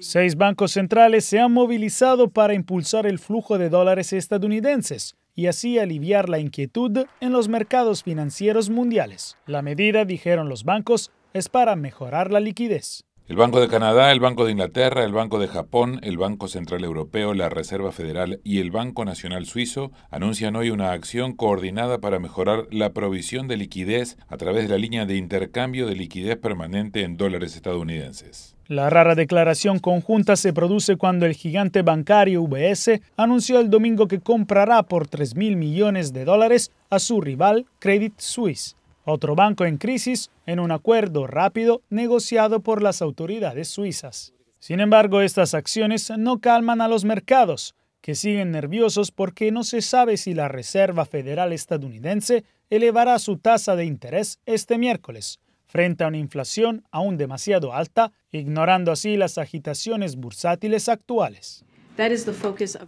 Seis bancos centrales se han movilizado para impulsar el flujo de dólares estadounidenses y así aliviar la inquietud en los mercados financieros mundiales. La medida, dijeron los bancos, es para mejorar la liquidez. El Banco de Canadá, el Banco de Inglaterra, el Banco de Japón, el Banco Central Europeo, la Reserva Federal y el Banco Nacional Suizo anuncian hoy una acción coordinada para mejorar la provisión de liquidez a través de la línea de intercambio de liquidez permanente en dólares estadounidenses. La rara declaración conjunta se produce cuando el gigante bancario UBS anunció el domingo que comprará por 3.000 mil millones de dólares a su rival Credit Suisse, otro banco en crisis, en un acuerdo rápido negociado por las autoridades suizas. Sin embargo, estas acciones no calman a los mercados, que siguen nerviosos porque no se sabe si la Reserva Federal estadounidense elevará su tasa de interés este miércoles frente a una inflación aún demasiado alta, ignorando así las agitaciones bursátiles actuales.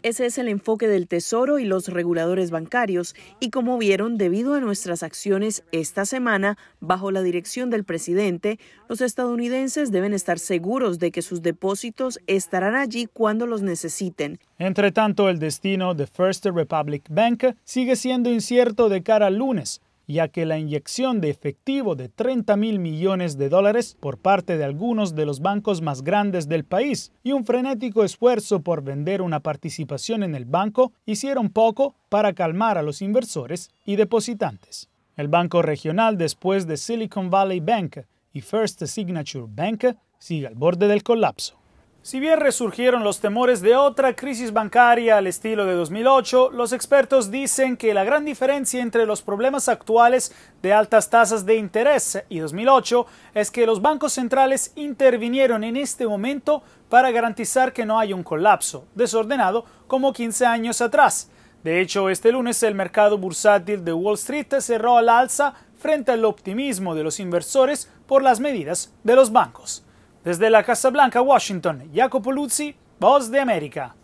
Ese es el enfoque del Tesoro y los reguladores bancarios, y como vieron, debido a nuestras acciones esta semana, bajo la dirección del presidente, los estadounidenses deben estar seguros de que sus depósitos estarán allí cuando los necesiten. Entre tanto, el destino de First Republic Bank sigue siendo incierto de cara al lunes, ya que la inyección de efectivo de 30 mil millones de dólares por parte de algunos de los bancos más grandes del país y un frenético esfuerzo por vender una participación en el banco hicieron poco para calmar a los inversores y depositantes. El banco regional después de Silicon Valley Bank y First Signature Bank sigue al borde del colapso. Si bien resurgieron los temores de otra crisis bancaria al estilo de 2008, los expertos dicen que la gran diferencia entre los problemas actuales de altas tasas de interés y 2008 es que los bancos centrales intervinieron en este momento para garantizar que no haya un colapso desordenado como 15 años atrás. De hecho, este lunes el mercado bursátil de Wall Street cerró al alza frente al optimismo de los inversores por las medidas de los bancos. Desde la Casablanca, Washington, Jacopo Luzzi, Voz de America.